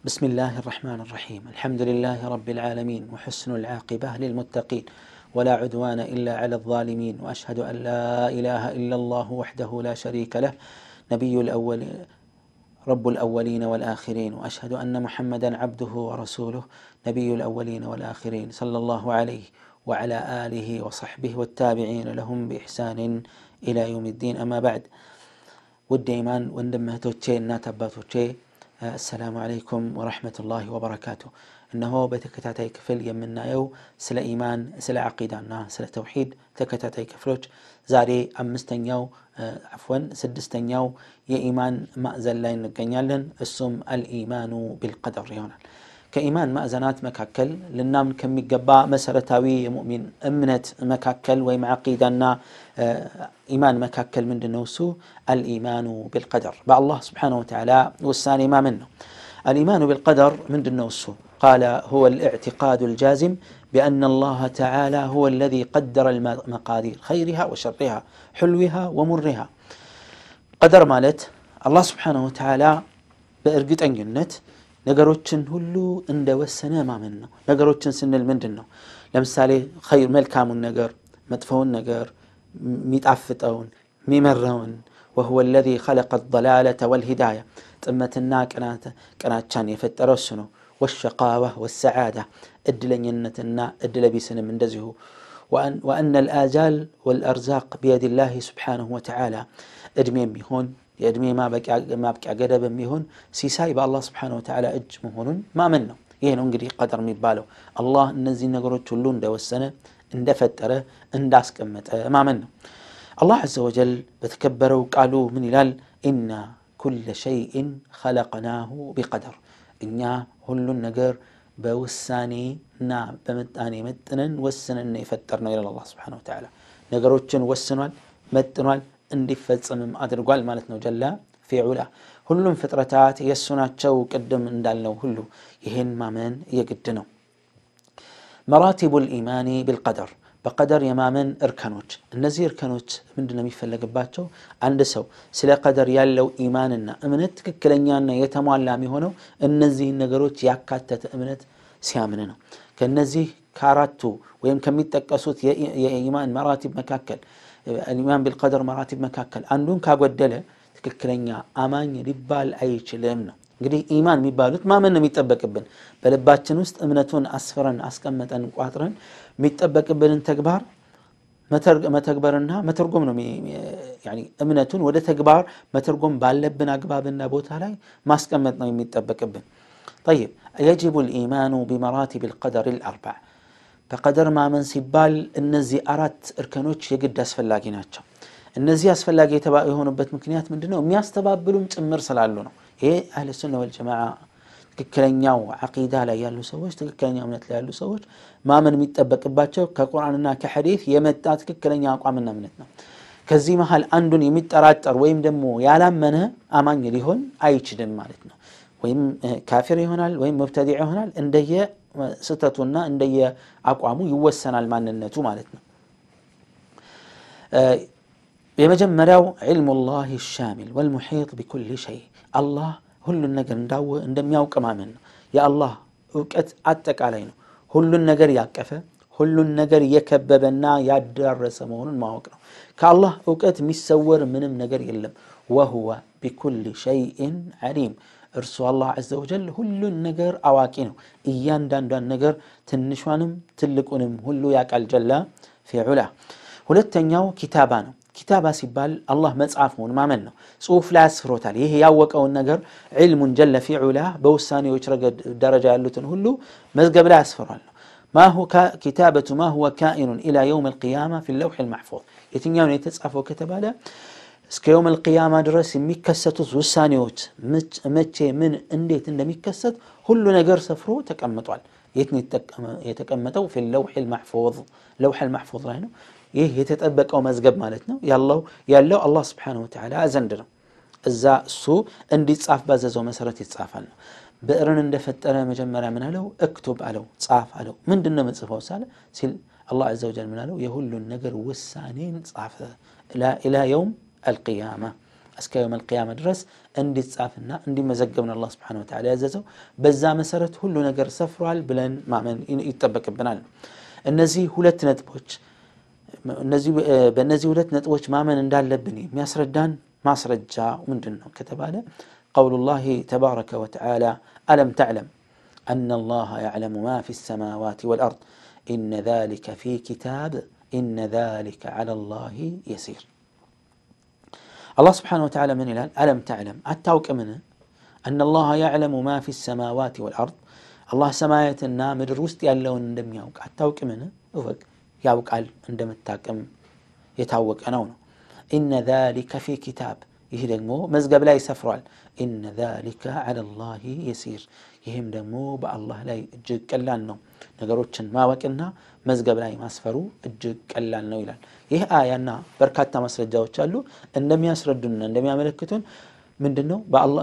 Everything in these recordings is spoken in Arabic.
بسم الله الرحمن الرحيم الحمد لله رب العالمين وحسن العاقبة للمتقين ولا عدوان إلا على الظالمين وأشهد أن لا إله إلا الله وحده لا شريك له نبي الأول رب الأولين والآخرين وأشهد أن محمدا عبده ورسوله نبي الأولين والآخرين صلى الله عليه وعلى آله وصحبه والتابعين لهم بإحسان إلى يوم الدين أما بعد ودي إيمان وندمهتوتشي الناتباتوتشي السلام عليكم ورحمة الله وبركاته إنه بتكتاتي كفل تيكفل يمنايو سلا إيمان سلا عقيدة سلا توحيد تكتاتي كفلوش زاري أمستن يو عفوا سدستن سدستنيو يإيمان مأزل لا ينقنيالن السم الإيمان بالقدر يونان ከኢማን ማዕዘናት መካከል ልናምን ከሚገባ መሰረታዊ የሙእሚን እምነት መካከል ወይም ዓቂዳና ኢማን መካከል ምንድን ነው እሱ አልኢማኑ ቢልቀደር በአላህ سبحانه وتعالى ውሳኔ ማመን ነው الإيمان بالقدر من النوسو قال هو الاعتقاد الجازم بأن الله تعالى هو الذي قدر المقادير خيرها وشرها حلوها ومرها قدر مالت الله سبحانه وتعالى بإرقد أنجنت ነገሮችን ሁሉ እንደወሰነ ማመን ነው ነገሮችን ስንል ምንድን ነው ለምሳሌ ይር መልካሙን نجر መጥፈውን ነገር የሚጣፍጠውን ميمرون وهو الذي خلق الضلالة والهداية تمتنا قنات قناتشان يفطر السنو والشقاوة والسعادة ادلنينتنا ادل سن من دزيه وأن, وأن الآجال والأرزاق بيد الله سبحانه وتعالى ادميم هون የእድሜ ማብቂያ ገደብ የሚሆን ሲሳይ በአላህ ስብሓን ወተዓላ እጅ መሆኑን ማመን ነው። ይሄ ነው እንግዲህ ቀጠር የሚባለው። አላህ እነዚህ ነገሮች ሁሉ እንደወሰነ፣ እንደፈጠረ፣ እንዳስቀመጠ ማመን ነው። አላህ አዘ ወጀል በተከበረው ቃሉ ምን ይላል? ኢና ኩለ ሸይእን ኸለቅናሁ ቢቀደር እኛ ሁሉን ነገር በውሳኔና በምጣኔ መጥነን ወስነን የፈጠር ነው ይላል አላህ ስብሓን ወተዓላ። ነገሮችን ወስኗል፣ መጥኗል፣ እንዲፈጽምም አድርጓል ማለት ነው። ጀላ ፊዑላ ሁሉም ፍጥረታት የእሱ ናቸው። ቅድም እንዳልነው ሁሉ ይህን ማመን የግድ ነው። መራቲቡል ኢማኒ ቢልቀደር በቀደር የማመን እርከኖች። እነዚህ እርከኖች ምንድን ነው የሚፈለግባቸው? አንድ ሰው ስለ ቀደር ያለው ኢማንና እምነት ትክክለኛና የተሟላ የሚሆነው እነዚህን ነገሮች ያካተተ እምነት ሲያምን ነው። ከነዚህ ከአራቱ ወይም ከሚጠቀሱት የኢማን መራቲብ መካከል الإيمان بالقدر مراتب مكاكل أندون كاقودلة تككلن يا أمان يربال أي شلمنا قريه إيمان ميبالوت ما من ميتبك ابن بل باتشنوست أمنتون أسفرن أسكمتن قاطرن ميتبك ابن تكبر ما ترق ما تكبرنها ما ترقم نمي يعني أمنتون وده تكبر ما ترقم باللبن أقباب النبوت هلاي ما أسكمتنا ميتبك ابن طيب يجب الإيمان بمراتب القدر الأربع በቀደር ማመን ሲባል እነዚህ አራት እርከኖች የግድ አስፈላጊ ናቸው። እነዚህ አስፈላጊ የሆኑበት ምክንያት ምንድነው? የሚያስተባብሉም ጭምር ስላሉ ነው። ይሄ አህል ሱና ወልጀማዓ ትክክለኛው አቂዳ ላይ ያሉ ሰዎች ትክክለኛው እምነት ላይ ያሉ ሰዎች ማመን የሚጠበቅባቸው ከቁርአንና ከሐዲት የመጣ ትክክለኛ አቋምና እምነት ነው። ከዚህ መሀል አንዱን የሚጠራጠር ወይም ደግሞ ያላመነ አማኝ ሊሆን አይችልም ማለት ነው። ወይም ካፊር ይሆናል ወይም መብተዲዕ ይሆናል እንደየ ستتنا عندي أقوامو يوسن المان النتو مالتنا يا مجم علم الله الشامل والمحيط بكل شيء الله هل النجر ندو ياو كما من يا الله اوكت أتك علينا هل النجر يكفى هل النجر يكببنا يا دار سمون ما وكنا كالله اوكت مسور من النجر يلم وهو بكل شيء عليم እርሱ አላህ አዘ ወጀል ሁሉን ነገር አዋቂ ነው። እያንዳንዷን ነገር ትንሿንም ትልቁንም ሁሉ ያቃል ጀላ ፊዑላ። ሁለተኛው ኪታባ ነው። ኪታባ ሲባል አላህ መጽሐፉን ማመን ነው። ጽሁፍ ላይ አስፍሮታል። ይህ ያወቀውን ነገር ዒልሙን ጀለ ፊዑላ በውሳኔዎች ረገድ ደረጃ ያሉትን ሁሉ መዝገብ ላይ አስፍሯል ነው ما هو كتابة ما هو كائن إلى يوم القيامة في اللوح المحفوظ يتنيون يتسعفوا كتب هذا سكيوم القيامة درس ميكستوس وسانيوت مت متي من انديت اند ميكست كل نجر سفرو تكمطوال يتني يتكمتو في اللوح المحفوظ لوح المحفوظ لانه يه يتتبك او مزقب مالتنا يا الله الله سبحانه وتعالى ازندر الزا سو انديت صاف بززو مسرت يتصافال بئرن اندفت انا مجمرا من هلو اكتب علو صاف علو من دنا من مصفو سال سيل الله عز وجل من هلو يا كل نجر وسانين صاف لا الى يوم القيامة اسكا يوم القيامة درس اندي تصافنا اندي مزقبنا الله سبحانه وتعالى يززو بزا مسرت هلو نقر سفر بلن ما من يتبك بنال النزي هلت نتبوش النزي بالنزي هلت نتبوش ما من اندال لبني ميسردان ما سرجا ومن دنو كتب هذا قول الله تبارك وتعالى ألم تعلم أن الله يعلم ما في السماوات والأرض إن ذلك في كتاب إن ذلك على الله يسير الله سبحانه وتعالى من الآن ألم تعلم أتاوك منه أن الله يعلم ما في السماوات والأرض الله سمايتنا ምድር ياوك أتاوك እንደሚያውቅ አታውቅምን ياوك ያውቃል እንደምታቅም የታወቀ يتاوك أنا إن ذلك في كتاب ይህ ደግሞ መዝገብ ላይ ሰፍሯል። ኢነ ዛሊከ ዐለላሂ የሲር፣ ይህም ደግሞ በአላህ ላይ እጅግ ቀላል ነው። ነገሮችን ማወቅና መዝገብ ላይ ማስፈሩ እጅግ ቀላል ነው ይላል። ይህ አያና በርካታ ማስረጃዎች አሉ እንደሚያስረዱንና እንደሚያመለክቱን ምንድ ነው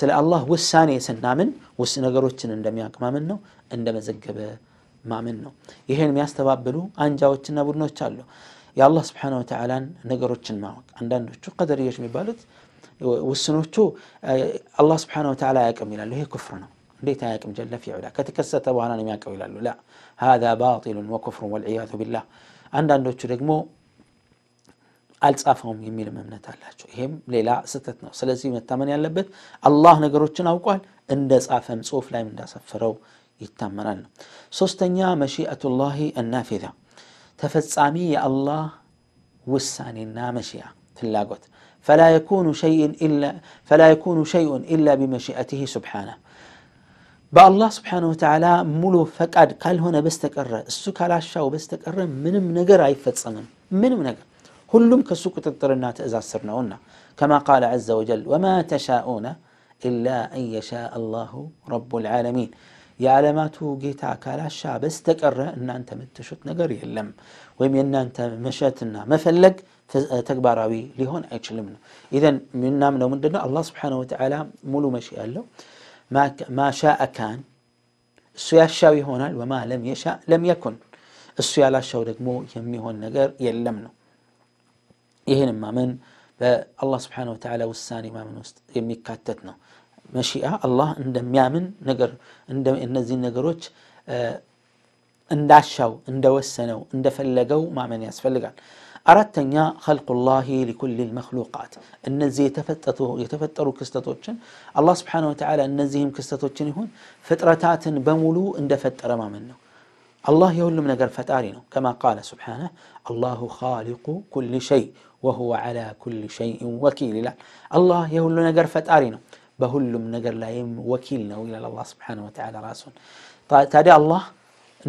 ስለ አላህ ውሳኔ ስናምን ውስ ነገሮችን እንደሚያውቅ ማምን ነው፣ እንደመዘገበ ማምን ነው። ይህን የሚያስተባብሉ አንጃዎችና ቡድኖች አሉ። የአላህ ስብሓነሁ ወተዓላን ነገሮችን ማወቅ አንዳንዶቹ ቀደርዮች የሚባሉት ውስኖቹ አላህ ስብሓነ ወተዓላ አያውቅም ይላሉ። ይሄ ኩፍር ነው። እንዴት አያውቅም? ጀለ ፊ ዑላ ከተከሰተ በኋላ ነው የሚያውቀው ይላሉ። ላ ሃዛ ባጢሉን ወኩፍሩን ወልዒያዙ ቢላህ። አንዳንዶቹ ደግሞ አልጻፈውም የሚልም እምነት አላቸው። ይሄም ሌላ ስህተት ነው። ስለዚህ መታመን ያለበት አላህ ነገሮችን አውቋል፣ እንደ ጻፈም ጽሁፍ ላይም እንዳሰፈረው ይታመናል ነው። ሶስተኛ መሺአቱላሂ እናፊዛ ተፈጻሚ የአላህ ውሳኔና መሺያ ፍላጎት فلا يكون شيء إلا فلا يكون شيء إلا بمشيئته سبحانه በአላህ ስብሓን ወተዓላ ሙሉ ፈቃድ ካልሆነ በስተቀረ እሱ ካላሻው በስተቀረ ምንም ነገር አይፈጸምም ምንም ነገር ሁሉም ከእሱ ቁጥጥርና ትእዛዝ ስር ነውና ከማ ቃለ ዘ ወጀል ወማ ተሻኡነ ኢላ አን የሻ አላሁ ረቡ ልዓለሚን የዓለማቱ ጌታ ካላሻ በስተቀረ እናንተ የምትሹት ነገር የለም ወይም የእናንተ መሸትና መፈለግ ተግባራዊ ሊሆን አይችልም ነው ኢዘን ምናምነው ምንድን ነው አላህ ስብሓን ወተዓላ ሙሉ መሽ ያለው ማሻአ ካን እሱ ያሻው ይሆናል ወማ ለም የሻ ለም የኩን እሱ ያላሻው ደግሞ የሚሆን ነገር የለም ነው ይህን ማመን በአላህ ስብሓን ወተዓላ ውሳኔ ማመን ውስጥ የሚካተት ነው መሺአ አላህ እንደሚያምን ነገር እነዚህ ነገሮች እንዳሻው እንደወሰነው እንደፈለገው ማመን ያስፈልጋል አራተኛ ኸልቁላሂ ሊኩል መክሉቃት እነዚህ የተፈጠሩ ክስተቶችን አላህ ስብሓነ ወተዓላ እነዚህም ክስተቶችን ይሁን ፍጥረታትን በሙሉ እንደፈጠረ ማመን ነው አላህ የሁሉም ነገር ፈጣሪ ነው ከማ ቃለ ስብሓነህ አላሁ ኻሊቁ ኩል ሸይ ወሁወ ዓላ ኩል ሸይን ወኪል ይላል አላህ የሁሉ ነገር ፈጣሪ ነው بهلم نجر لايم وكيلنا نويل الله سبحانه وتعالى راس تادى الله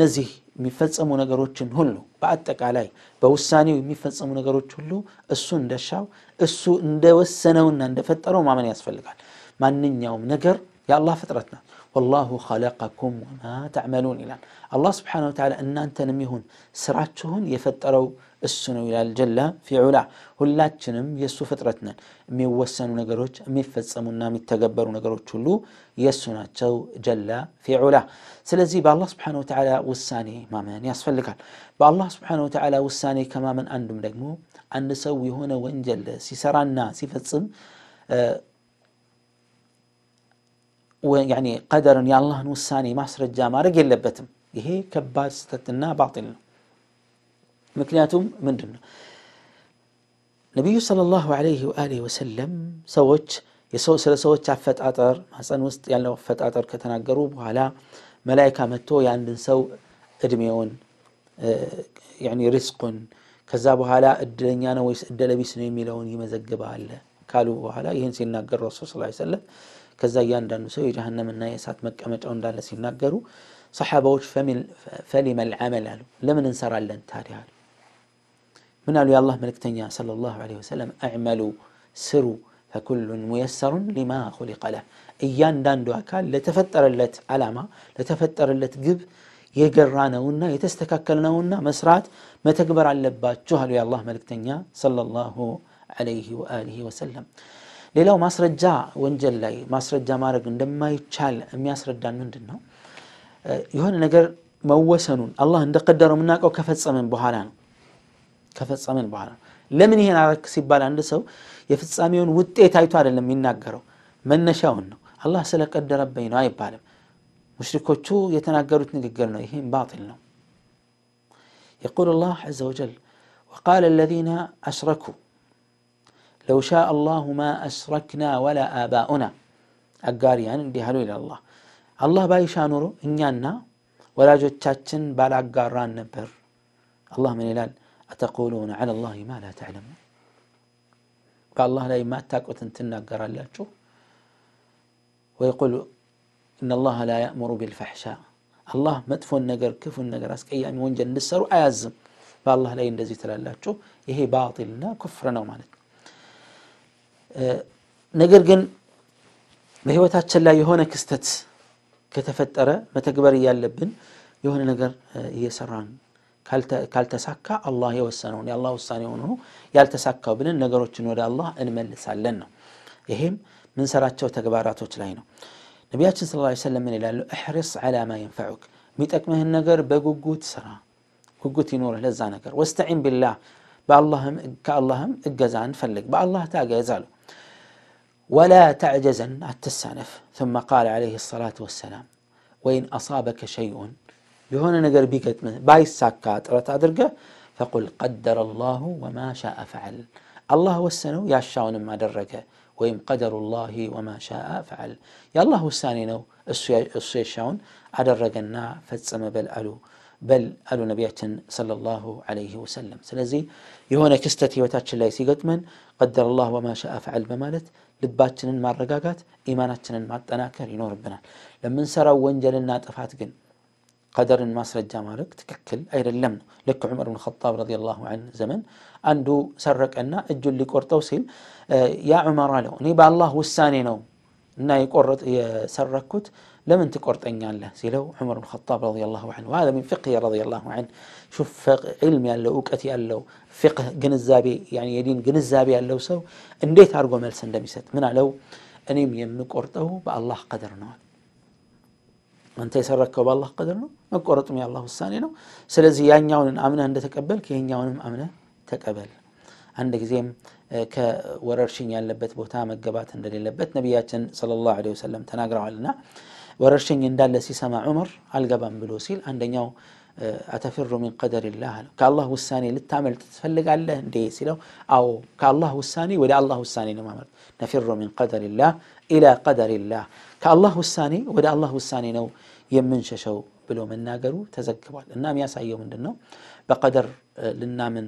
نزه مفصم نجروتشن هلو بعد علي بوساني مفصم نجروتش هلو السو ندشاو السو ندوسنا وندفتر وما من يسفل قال ما يوم نجر يا الله فترتنا والله خلقكم وما تعملون الى الله سبحانه وتعالى ان انت نميهون سراتشون يفتروا السنو إلى الجلة في علا هلا تنم يسو فترتنا مي وسنو نقروش مي فتسمو نامي تقبرو نقروش كلو يسونا تو جلة في علا سلزي با الله سبحانه وتعالى وساني ما من يسفل لكال با الله سبحانه وتعالى وساني كما من أندم لقمو أن نسوي هنا وانجل سيسرانا سيفتسم ويعني قدر يا الله نوساني ما سرجا ما رجل لبتم هي كبار ستتنا باطل ምክንያቱም ምንድን ነው ነቢዩ ሰለላሁ ዐለይሂ ወአሊሂ ወሰለም ሰዎች የሰው ስለ ሰዎች አፈጣጠር ማህፀን ውስጥ ያለው አፈጣጠር ከተናገሩ በኋላ መላይካ መጥቶ የአንድን ሰው እድሜውን ሪስቁን ከዛ በኋላ እድለኛ ነው ወይስ እደለቢስ ነው የሚለውን ይመዘግባል ካሉ በኋላ ይህን ሲናገር ረሱል ስ ሰለም ከዛ እያንዳንዱ ሰው የጀሃነምና የእሳት መቀመጫው እንዳለ ሲናገሩ ሰሓባዎች ፈሊመል ዐመል አሉ ለምን እንሰራለን ታዲያ አሉ منال يا الله ملك تنيا صلى الله عليه وسلم اعملوا سروا فكل ميسر لما خلق له إيان دان دوكا لتفتر اللت علامة لتفتر اللت قب يقرانا ونا يتستككلنا ونا مسرات ما تكبر على اللبات جهل يا الله ملك تنيا صلى الله عليه وآله وسلم ليلو ما سرجع ونجل لي ما سرجع ما رقن دم ما يتشال أم يسردان من دنو يهون نقر موسنون الله اندقدر منك وكفت سمن بحالانو كفت كفصامين بحالا لمن هنا عرق سيبال عند سو يفصاميون وطي تايتو على لم يناقرو من نشأون الله سلك قدر ربينو اي بالم مشركو تو يتناقرو تنققرنو يهين باطلنو يقول الله عز وجل وقال الذين أشركوا لو شاء الله ما أشركنا ولا آباؤنا أقاريان يعني بهلو إلى الله الله باي شانورو إنيانا ولا جو تشاتشن بالعقاران نبر الله من إلال أتقولون على الله ما لا تعلمون قال الله لا ما تاكوت انتنا قرال ويقول إن الله لا يأمر بالفحشاء الله مدفو النقر كفو النقر أسك أيام يعني ونجل نسر أيزم قال الله لا يندزي تلال يهي باطلنا كفرنا ومالك ነገር ግን በህይወታችን ላይ የሆነ ክስተት ከተፈጠረ يا اللبن أه، የሆነ نقر أه، يسران ካልተሳካ አላህ የወሰነውን የአላህ ውሳኔ የሆነ ያልተሳካው ብለን ነገሮችን ወደ አላህ እንመልሳለን ነው። ይሄም ምንሰራቸው ተግባራቶች ላይ ነው። ነቢያችን ስለ ላ ሰለም ምን ይላሉ? እሕሪስ ዓላ ማ የንፈዑክ የሚጠቅምህን ነገር በጉጉት ስራ፣ ጉጉት ይኖርህ ለዛ ነገር። ወስተዒን ቢላህ ከአላህም እገዛን ፈልግ፣ በአላህ ታገዝ አሉ። ወላ ተዕጀዘን አትሳነፍ። ثم قال عليه الصلاة والسلام وإن أصابك شيء የሆነ ነገር ቢገጥምህ ባይሳካ ጥረት አድርገህ ፈቁል ቀደረ ላሁ ወማ ሻአ ፈዓል አላህ ወሰነው ያሻውንም አደረገ ወይም ቀደሩ ላሂ ወማ ሻአ ፈዓል የአላህ ውሳኔ ነው እሱ የሻውን አደረገና ፈጸመ በል አሉ በል አሉ ነቢያችን ሰለላሁ ዐለይሂ ወሰለም። ስለዚህ የሆነ ክስተት ህይወታችን ላይ ሲገጥመን ቀደር ላህ ወማ ሻአ ፈዓል በማለት ልባችንን ማረጋጋት፣ ኢማናችንን ማጠናከር ይኖርብናል። ለምንሰራው ወንጀልና ጥፋት ግን قدر ماسر الجمارك تككل أي لم لك عمر بن الخطاب رضي الله عنه زمن عنده سرك أن أجل اللي توصيل آه، يا عمر له نيبا الله والساني نو نا يقرط يسرقكت لم انت قرط له سيلو عمر بن الخطاب رضي الله عنه وهذا من فقه رضي الله عنه شوف فقه علم يالله وكتي يالله فقه جنزابي يعني يدين جنزابي الزابي يالله سو انديت ارقو ملسن دميست من علو اني ميم قرطه بالله قدر نوات አንተ የሰረከው በአላህ ቀደር ነው መቆረጥም የአላህ ውሳኔ ነው ስለዚህ ያኛውን አምነህ እንደተቀበልክ ይሄኛውንም አምነህ ተቀበል አንድ ጊዜም ከወረርሽኝ ያለበት ቦታ መገባት እንደሌለበት ነቢያችን ሰለላሁ ዐለይሂ ወሰለም ተናግረዋልና ወረርሽኝ እንዳለ ሲሰማ ዑመር አልገባም ብሎ ሲል አንደኛው አተፍሩ ሚን ቀደሪላህ አለው ከአላህ ውሳኔ ልታመልጥ ትፈልጋለህ እንዴ ሲለው አዎ ከአላህ ውሳኔ ወደ አላህ ውሳኔ ነው ማመልጥ ነፊሩ ሚን ቀደሪላህ إلى قدر الله كالله الثاني ودا الله الثاني نو يمنششو بلو من ناقرو تزكبال النام ياسع يوم دنو بقدر للنامن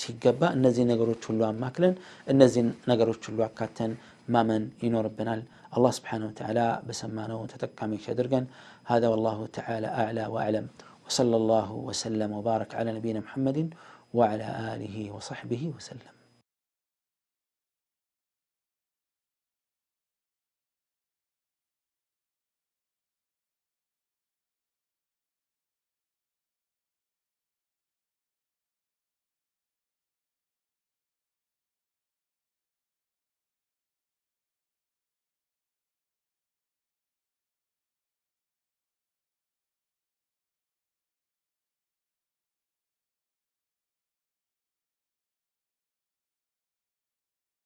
سيقبا النزين نقرو تشلو ماكلن النزين نقرو تشلو كاتن ما من ينو ربنا الله سبحانه وتعالى بسمانه تتكامي شدرقن هذا والله تعالى أعلى وأعلم وصلى الله وسلم وبارك على نبينا محمد وعلى آله وصحبه وسلم